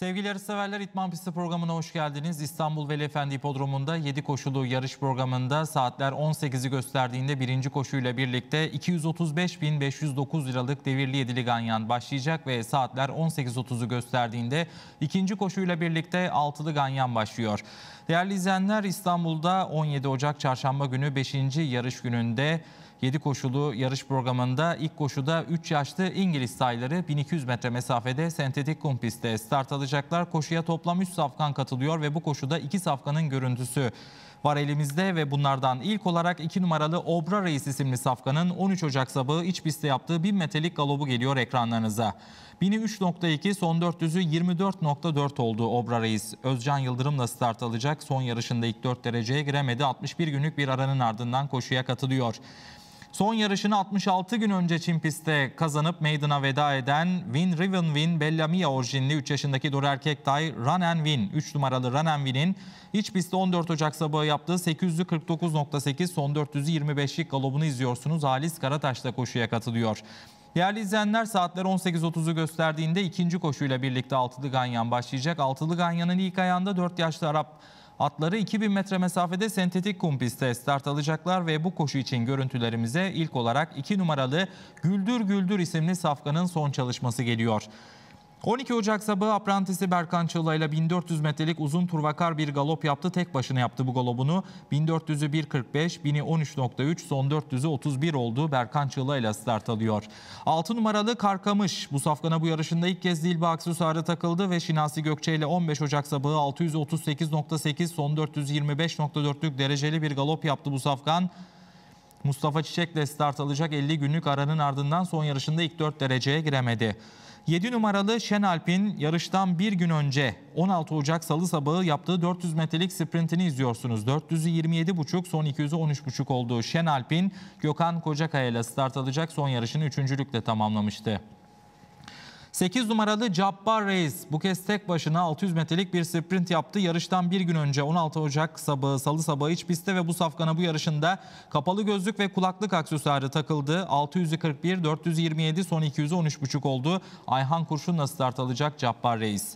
Sevgili yarışseverler İtman Pisti programına hoş geldiniz. İstanbul Veliefendi Efendi Hipodromu'nda 7 koşulu yarış programında saatler 18'i gösterdiğinde birinci koşuyla birlikte 235.509 liralık devirli yedili ganyan başlayacak ve saatler 18.30'u gösterdiğinde ikinci koşuyla birlikte altılı ganyan başlıyor. Değerli izleyenler İstanbul'da 17 Ocak çarşamba günü 5. yarış gününde 7 koşulu yarış programında ilk koşuda 3 yaşlı İngiliz sayları 1200 metre mesafede sentetik kum start alacaklar. Koşuya toplam 3 safkan katılıyor ve bu koşuda 2 safkanın görüntüsü var elimizde ve bunlardan ilk olarak 2 numaralı Obra Reis isimli safkanın 13 Ocak sabahı iç pistte yaptığı 1000 metrelik galobu geliyor ekranlarınıza. 1003.2 son 400'ü 24.4 oldu Obra Reis. Özcan Yıldırım da start alacak. Son yarışında ilk 4 dereceye giremedi. 61 günlük bir aranın ardından koşuya katılıyor. Son yarışını 66 gün önce Çin pistte kazanıp meydana veda eden Win Riven Win Bellamia orijinli 3 yaşındaki dur erkekday Run and Win 3 numaralı Run and Win'in iç pistte 14 Ocak sabahı yaptığı 849.8 son 425'lik galobunu izliyorsunuz. Halis Karataş'ta koşuya katılıyor. Değerli izleyenler saatler 18.30'u gösterdiğinde ikinci koşuyla birlikte Altılı Ganyan başlayacak. Altılı Ganyan'ın ilk ayağında 4 yaşlı Arap Atları 2000 metre mesafede sentetik kum pistte start alacaklar ve bu koşu için görüntülerimize ilk olarak 2 numaralı Güldür Güldür isimli safkanın son çalışması geliyor. 12 Ocak sabahı aprantisi Berkan Çığla ile 1400 metrelik uzun turvakar bir galop yaptı. Tek başına yaptı bu galobunu. 1400'ü 1.45, 1000'i 13.3, son 400'ü 31 oldu. Berkan Çığla ile start alıyor. 6 numaralı Karkamış. Bu safkana bu yarışında ilk kez Dilba aksesuarı takıldı ve Şinasi Gökçe ile 15 Ocak sabahı 638.8, son 425.4'lük dereceli bir galop yaptı bu safkan. Mustafa Çiçek de start alacak 50 günlük aranın ardından son yarışında ilk 4 dereceye giremedi. 7 numaralı Şen yarıştan bir gün önce 16 Ocak Salı sabahı yaptığı 400 metrelik sprintini izliyorsunuz. 400'ü 27,5 son 200'ü 13,5 olduğu Şen Gökhan Kocakaya ile start alacak son yarışını üçüncülükle tamamlamıştı. 8 numaralı Cabbar Reis bu kez tek başına 600 metrelik bir sprint yaptı. Yarıştan bir gün önce 16 Ocak sabahı salı sabahı iç pistte ve bu safkana bu yarışında kapalı gözlük ve kulaklık aksesuarı takıldı. 641 427 son 213.5 oldu. Ayhan Kurşun'la start alacak Cabbar Reis.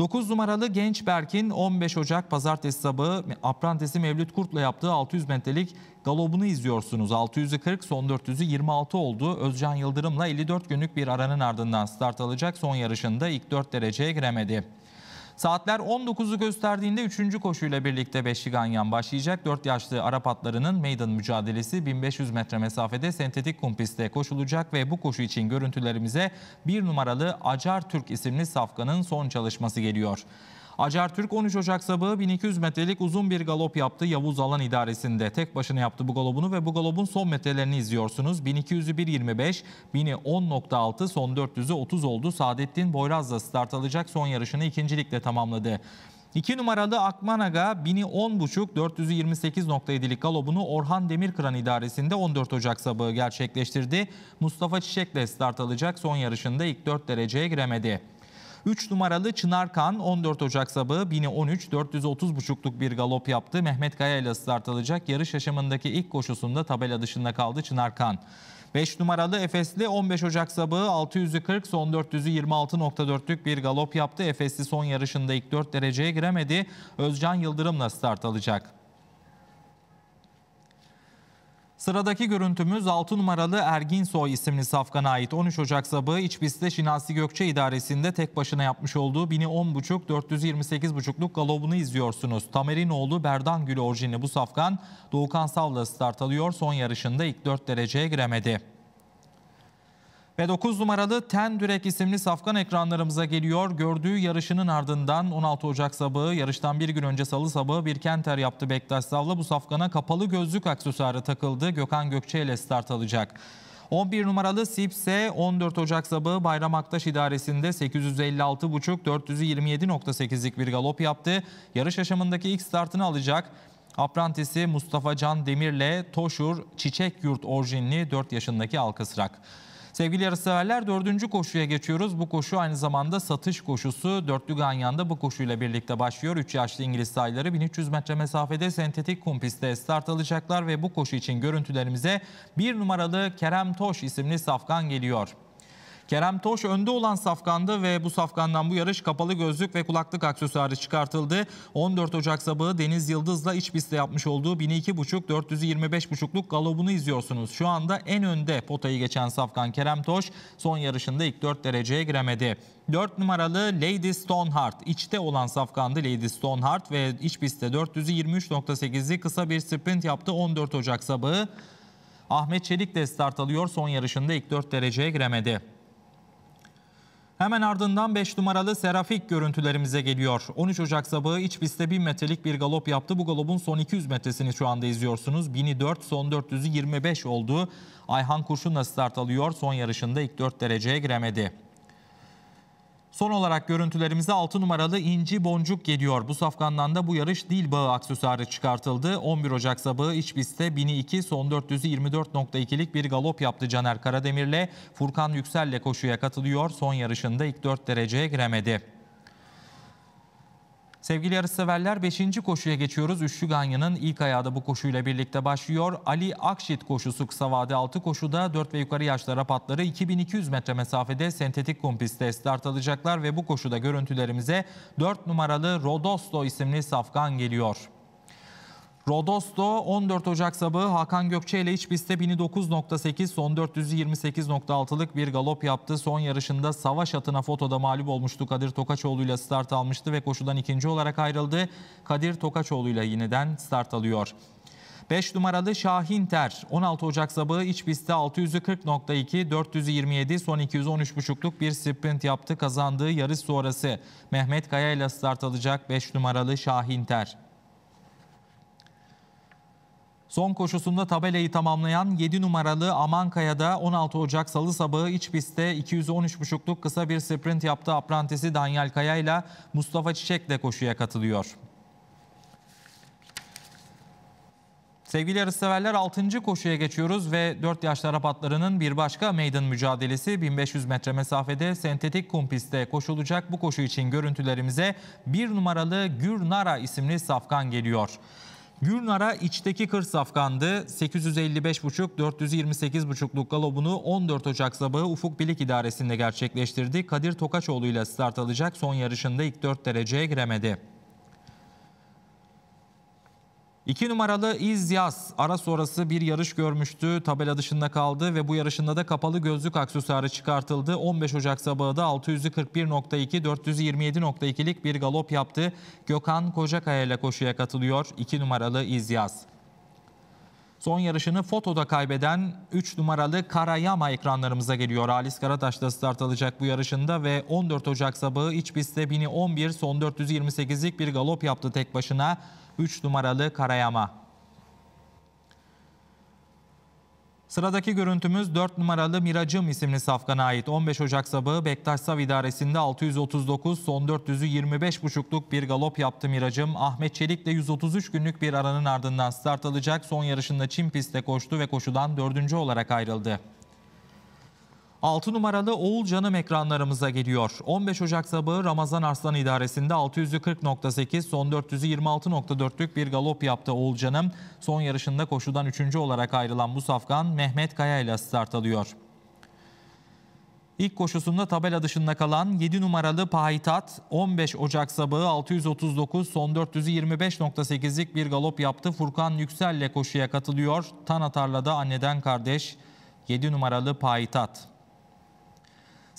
9 numaralı Genç Berk'in 15 Ocak Pazartesi sabahı Aprantesi Mevlüt Kurt'la yaptığı 600 metrelik galobunu izliyorsunuz. 600'ü 40 son 400'ü 26 oldu. Özcan Yıldırım'la 54 günlük bir aranın ardından start alacak son yarışında ilk 4 dereceye giremedi. Saatler 19'u gösterdiğinde 3. koşuyla birlikte Beşli başlayacak. 4 yaşlı Arap atlarının meydan mücadelesi 1500 metre mesafede sentetik kumpiste koşulacak ve bu koşu için görüntülerimize 1 numaralı Acar Türk isimli safkanın son çalışması geliyor. Acar Türk 13 Ocak sabahı 1200 metrelik uzun bir galop yaptı Yavuz Alan idaresinde. Tek başına yaptı bu galobunu ve bu galobun son metrelerini izliyorsunuz. 1200'ü 1.25, 1000'i 10.6, son 400'ü 30 oldu. Saadettin da start alacak son yarışını ikincilikle tamamladı. 2 numaralı Akmanaga 1010.5 428.7'lik galobunu Orhan Demirkıran idaresinde 14 Ocak sabahı gerçekleştirdi. Mustafa Çiçek de start alacak son yarışında ilk 4 dereceye giremedi. 3 numaralı Çınarkan 14 Ocak sabahı 1013 430.5'luk bir galop yaptı. Mehmet Kaya ile startılacak yarış aşamındaki ilk koşusunda tabela dışında kaldı Çınarkan. Kan. 5 numaralı Efesli 15 Ocak sabahı 600'ü 40 son 400'ü 26.4'lük bir galop yaptı. Efesli son yarışında ilk 4 dereceye giremedi. Özcan Yıldırım'la start alacak. Sıradaki görüntümüz 6 numaralı Ergin Soy isimli safkana ait 13 Ocak sabahı İçbis'te Şinasi Gökçe idaresinde tek başına yapmış olduğu 1010.5-428.5'luk galobunu izliyorsunuz. Tamerinoğlu Gül orijinli bu safkan Doğukan Sav'la start alıyor son yarışında ilk 4 dereceye giremedi. Ve 9 numaralı Tendürek isimli safkan ekranlarımıza geliyor. Gördüğü yarışının ardından 16 Ocak sabahı yarıştan bir gün önce salı sabahı bir kenter yaptı Bektaş Savla. Bu safkana kapalı gözlük aksesuarı takıldı. Gökhan Gökçe ile start alacak. 11 numaralı Sipse 14 Ocak sabahı Bayram Aktaş idaresinde 856.5-427.8'lik bir galop yaptı. Yarış aşamındaki ilk startını alacak. Aprantisi Mustafa Can Demir'le Toşur Çiçek Yurt orijinli 4 yaşındaki Alkısrak. Sevgili yarışseverler dördüncü koşuya geçiyoruz. Bu koşu aynı zamanda satış koşusu. Dörtlü Ganyan'da bu koşuyla birlikte başlıyor. 3 yaşlı İngiliz sayıları 1300 metre mesafede sentetik kumpiste start alacaklar ve bu koşu için görüntülerimize bir numaralı Kerem Toş isimli safkan geliyor. Kerem Toş önde olan safkandı ve bu safkandan bu yarış kapalı gözlük ve kulaklık aksesuarı çıkartıldı. 14 Ocak sabahı Deniz Yıldız'la iç pistte yapmış olduğu 1002.5-425.5'luk galobunu izliyorsunuz. Şu anda en önde potayı geçen safkan Kerem Toş son yarışında ilk 4 dereceye giremedi. 4 numaralı Lady Stoneheart. içte olan safkandı Lady Stoneheart ve iç pistte 423.8'li kısa bir sprint yaptı 14 Ocak sabahı. Ahmet Çelik de start alıyor. Son yarışında ilk 4 dereceye giremedi. Hemen ardından 5 numaralı Serafik görüntülerimize geliyor. 13 Ocak sabahı iç pistte 1000 metrelik bir galop yaptı. Bu galopun son 200 metresini şu anda izliyorsunuz. 1004 son 400'ü 25 oldu. Ayhan Kurşun'la start alıyor. Son yarışında ilk 4 dereceye giremedi. Son olarak görüntülerimize 6 numaralı inci boncuk geliyor. Bu safkandan da bu yarış dil bağı aksesuarı çıkartıldı. 11 Ocak sabahı iç pistte 1002 son 400'ü bir galop yaptı Caner Karademir'le. Furkan Yüksel'le koşuya katılıyor. Son yarışında ilk 4 dereceye giremedi. Sevgili yarışseverler 5. koşuya geçiyoruz. Üçlü Ganya'nın ilk ayağı da bu koşuyla birlikte başlıyor. Ali Akşit koşusu kısa vade 6 koşuda 4 ve yukarı yaşlara patları 2200 metre mesafede sentetik kum pistte start alacaklar ve bu koşuda görüntülerimize 4 numaralı Rodosto isimli safkan geliyor. Rodosto 14 Ocak sabahı Hakan Gökçe ile iç pistte 1009.8 son 428.6'lık bir galop yaptı. Son yarışında savaş atına fotoda mağlup olmuştu. Kadir Tokaçoğlu ile start almıştı ve koşudan ikinci olarak ayrıldı. Kadir Tokaçoğlu ile yeniden start alıyor. 5 numaralı Şahin Ter 16 Ocak sabahı iç pistte 640.2 427 son 213.5'luk bir sprint yaptı kazandığı yarış sonrası. Mehmet Kaya ile start alacak 5 numaralı Şahin Ter. Son koşusunda tabelayı tamamlayan 7 numaralı Amankaya'da 16 Ocak Salı sabahı iç pistte 213.5'luk kısa bir sprint yaptığı Aprantisi Daniel Kaya ile Mustafa Çiçek de koşuya katılıyor. Sevgili yarışseverler 6. koşuya geçiyoruz ve 4 yaş atlarının bir başka meydan mücadelesi 1500 metre mesafede sentetik kum pistte koşulacak. Bu koşu için görüntülerimize 1 numaralı Gürnara isimli safkan geliyor. Gülnara içteki kır safkandı. 855,5-428,5'luk galobunu 14 Ocak sabahı Ufuk Bilik İdaresi'nde gerçekleştirdi. Kadir Tokaçoğlu ile start alacak son yarışında ilk 4 dereceye giremedi. 2 numaralı İzyaz ara sonrası bir yarış görmüştü. Tabela dışında kaldı ve bu yarışında da kapalı gözlük aksesuarı çıkartıldı. 15 Ocak sabahı da 641.2 427.2'lik bir galop yaptı. Gökhan Kocakaya ile koşuya katılıyor 2 numaralı İzyaz. Son yarışını fotoda kaybeden 3 numaralı Karayama ekranlarımıza geliyor. Halis Karataş start alacak bu yarışında ve 14 Ocak sabahı iç pistte 1011 son 428'lik bir galop yaptı tek başına. 3 numaralı Karayama. Sıradaki görüntümüz 4 numaralı Miracım isimli safkana ait 15 Ocak sabahı Bektaş Sav idaresinde 639 son 400'ü 25.5'luk bir galop yaptı Miracım. Ahmet Çelik de 133 günlük bir aranın ardından start alacak. Son yarışında Çin pistte koştu ve koşudan 4. olarak ayrıldı. 6 numaralı Oğul Canım ekranlarımıza geliyor. 15 Ocak sabahı Ramazan Arslan idaresinde 640.8 son 426.4'lük bir galop yaptı Oğul Canım. Son yarışında koşudan 3. olarak ayrılan bu safkan Mehmet Kaya ile start alıyor. İlk koşusunda tabela dışında kalan 7 numaralı Payitat 15 Ocak sabahı 639 son 425.8'lik bir galop yaptı. Furkan Yüksel ile koşuya katılıyor. Tan Atarla'da anneden kardeş 7 numaralı Payitat.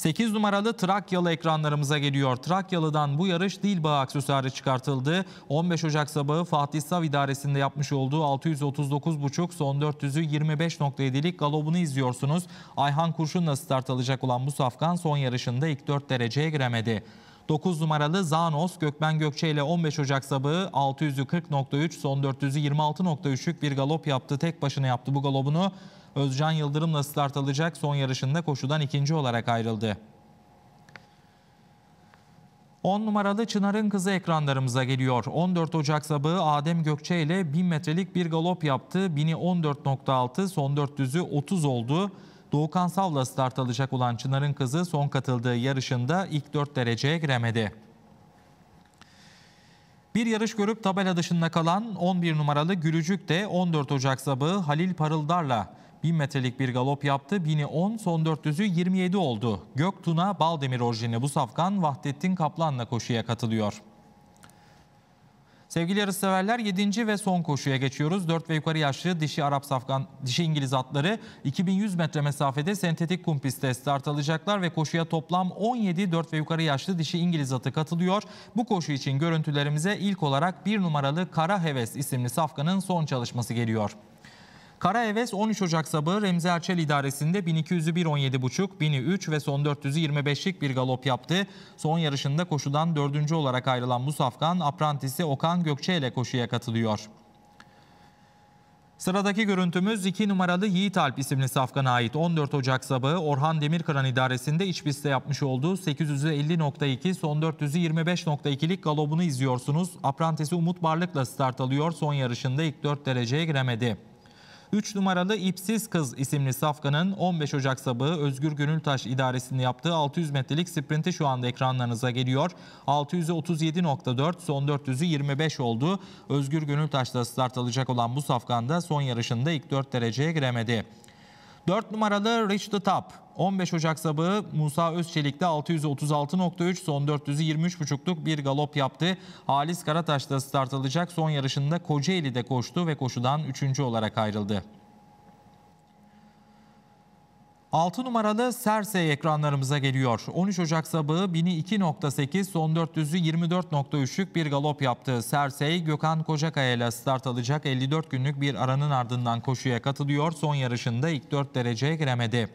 8 numaralı Trakyalı ekranlarımıza geliyor. Trakyalı'dan bu yarış dil bağı aksesuarı çıkartıldı. 15 Ocak sabahı Fatih Sav idaresinde yapmış olduğu 639.5 son 400'ü 25.7'lik galobunu izliyorsunuz. Ayhan Kurşun'la start alacak olan bu safkan son yarışında ilk 4 dereceye giremedi. 9 numaralı Zanos Gökmen Gökçe ile 15 Ocak sabahı 640.3 40.3 son 400'ü 26.3'lük bir galop yaptı. Tek başına yaptı bu galobunu. Özcan Yıldırım'la start alacak. Son yarışında koşudan ikinci olarak ayrıldı. 10 numaralı Çınar'ın kızı ekranlarımıza geliyor. 14 Ocak sabahı Adem Gökçe ile 1000 metrelik bir galop yaptı. Bini 14.6, son 400'ü 30 oldu. Doğukan Sav'la start alacak olan Çınar'ın kızı son katıldığı yarışında ilk 4 dereceye giremedi. Bir yarış görüp tabela dışında kalan 11 numaralı Gülücük de 14 Ocak sabahı Halil Parıldar'la 1000 metrelik bir galop yaptı. 1000'i 10, son 400'ü 27 oldu. Göktuna Baldemir orijinli bu safkan Vahdettin Kaplan'la koşuya katılıyor. Sevgili yarışseverler 7. ve son koşuya geçiyoruz. 4 ve yukarı yaşlı dişi Arap safkan, dişi İngiliz atları 2100 metre mesafede sentetik kum pistte start alacaklar ve koşuya toplam 17 4 ve yukarı yaşlı dişi İngiliz atı katılıyor. Bu koşu için görüntülerimize ilk olarak 1 numaralı Kara Heves isimli safkanın son çalışması geliyor. Karaeves 13 Ocak sabahı Remzi Erçel idaresinde 1200'ü 1.17.5, 1003 ve son 400'ü bir galop yaptı. Son yarışında koşudan 4. olarak ayrılan bu safkan aprantisi Okan Gökçe ile koşuya katılıyor. Sıradaki görüntümüz 2 numaralı Yiğit Alp isimli safkana ait 14 Ocak sabahı Orhan Demirkıran idaresinde iç pistte yapmış olduğu 850.2 son 425.2'lik galobunu izliyorsunuz. Aprantesi Umut Barlık'la start alıyor. Son yarışında ilk 4 dereceye giremedi. 3 numaralı İpsiz Kız isimli safkanın 15 Ocak sabahı Özgür Gönültaş idaresinde yaptığı 600 metrelik sprinti şu anda ekranlarınıza geliyor. 637.4 son 400'ü 25 oldu. Özgür Gönültaş'la start alacak olan bu safkanda son yarışında ilk 4 dereceye giremedi. 4 numaralı Rich the Top. 15 Ocak sabahı Musa Özçelik'te 636.3 son 400'ü bir galop yaptı. Halis Karataş'ta start alacak son yarışında Kocaeli'de koştu ve koşudan 3. olarak ayrıldı. 6 numaralı Serse ekranlarımıza geliyor. 13 Ocak sabahı 1002.8 son 400'ü 24.3'lük bir galop yaptı. Sersey Gökhan Kocakaya ile start alacak 54 günlük bir aranın ardından koşuya katılıyor. Son yarışında ilk 4 dereceye giremedi.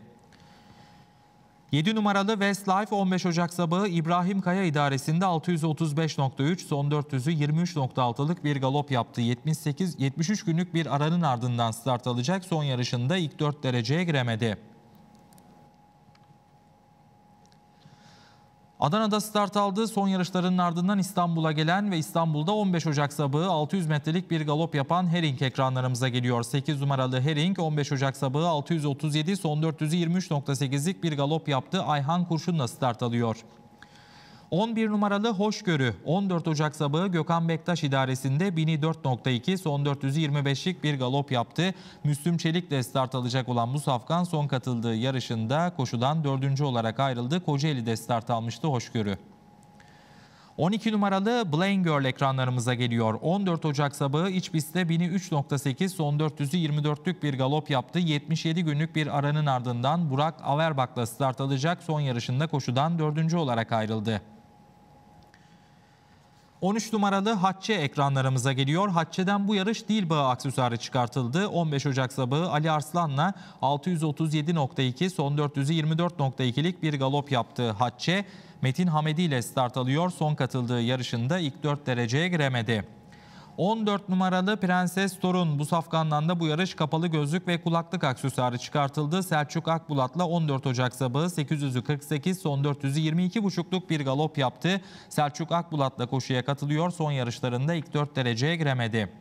7 numaralı Westlife 15 Ocak sabahı İbrahim Kaya idaresinde 635.3 son 400'ü 23.6'lık bir galop yaptı. 78 73 günlük bir aranın ardından start alacak. Son yarışında ilk 4 dereceye giremedi. Adana'da start aldı. Son yarışlarının ardından İstanbul'a gelen ve İstanbul'da 15 Ocak sabahı 600 metrelik bir galop yapan Herink ekranlarımıza geliyor. 8 numaralı Herink 15 Ocak sabahı 637 son 423.8'lik bir galop yaptı. Ayhan Kurşun'la start alıyor. 11 numaralı hoşgörü 14 Ocak sabahı Gökhan Bektaş idaresinde 1004.2 son 425'lik bir galop yaptı. Müslüm Çelik de start alacak olan bu Musafkan son katıldığı yarışında koşudan 4. olarak ayrıldı. Kocaeli'de start almıştı hoşgörü. 12 numaralı Blaine Girl ekranlarımıza geliyor. 14 Ocak sabahı iç pistte 1003.8 son 424'lük bir galop yaptı. 77 günlük bir aranın ardından Burak Averbak'la start alacak. Son yarışında koşudan 4. olarak ayrıldı. 13 numaralı Hatçe ekranlarımıza geliyor. Hatçe'den bu yarış Dilbağı aksesuarı çıkartıldı. 15 Ocak sabahı Ali Arslan'la 637.2 son 424.2'lik bir galop yaptı Hatçe. Metin Hamedi ile start alıyor. Son katıldığı yarışında ilk 4 dereceye giremedi. 14 numaralı Prenses Torun bu safkandan da bu yarış kapalı gözlük ve kulaklık aksesuarı çıkartıldı. Selçuk Akbulat'la 14 Ocak sabahı 848 48 son 400'ü 22,5'luk bir galop yaptı. Selçuk Akbulat'la koşuya katılıyor. Son yarışlarında ilk 4 dereceye giremedi.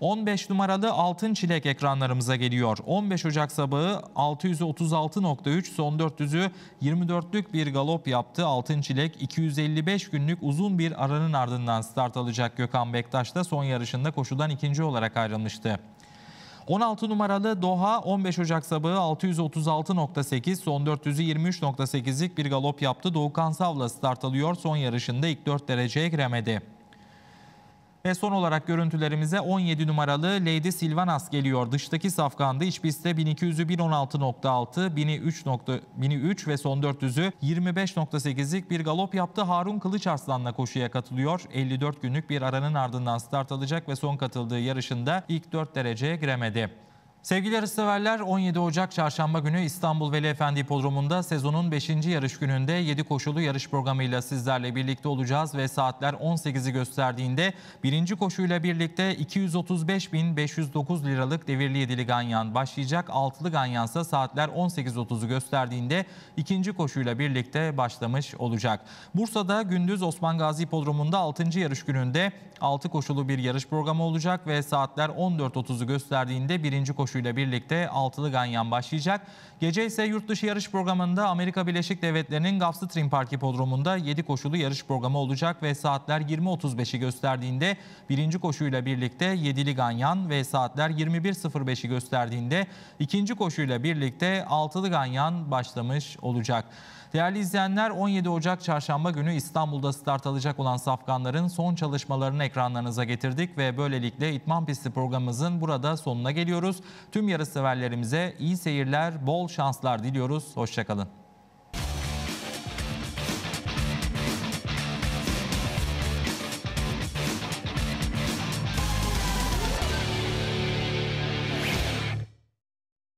15 numaralı altın çilek ekranlarımıza geliyor. 15 Ocak sabahı 636.3 son 400'ü 24'lük bir galop yaptı. Altın çilek 255 günlük uzun bir aranın ardından start alacak Gökhan Bektaş da son yarışında koşudan ikinci olarak ayrılmıştı. 16 numaralı Doha 15 Ocak sabahı 636.8 son 400'ü 423.8'lik bir galop yaptı. Doğukan Sav'la start alıyor. Son yarışında ilk 4 dereceye giremedi. Ve son olarak görüntülerimize 17 numaralı Lady Silvanas geliyor. Dıştaki safkandı iç pistte 1200'ü 1016.6, 1003 ve son 400'ü 25.8'lik bir galop yaptı. Harun Kılıçarslan'la koşuya katılıyor. 54 günlük bir aranın ardından start alacak ve son katıldığı yarışında ilk 4 dereceye giremedi. Sevgili yarışseverler 17 Ocak Çarşamba günü İstanbul Veli Efendi Hipodromu'nda sezonun 5. yarış gününde 7 koşulu yarış programıyla sizlerle birlikte olacağız ve saatler 18'i gösterdiğinde 1. koşuyla birlikte 235.509 liralık devirli yedili ganyan başlayacak. Altılı ganyansa saatler 18.30'u gösterdiğinde 2. koşuyla birlikte başlamış olacak. Bursa'da gündüz Osman Gazi Hipodromu'nda 6. yarış gününde 6 koşulu bir yarış programı olacak ve saatler 14.30'u gösterdiğinde 1. koşu koşusuyla birlikte altılı ganyan başlayacak. Gece ise yurt dışı yarış programında Amerika Birleşik Devletleri'nin Gulfstream Park Hipodromu'nda 7 koşulu yarış programı olacak ve saatler 20.35'i gösterdiğinde birinci koşuyla birlikte 7'li ganyan ve saatler 21.05'i gösterdiğinde ikinci koşuyla birlikte altılı ganyan başlamış olacak. Değerli izleyenler 17 Ocak çarşamba günü İstanbul'da start alacak olan safkanların son çalışmalarını ekranlarınıza getirdik ve böylelikle İtman Pisti programımızın burada sonuna geliyoruz. Tüm yarı yarışseverlerimize iyi seyirler, bol şanslar diliyoruz. Hoşçakalın.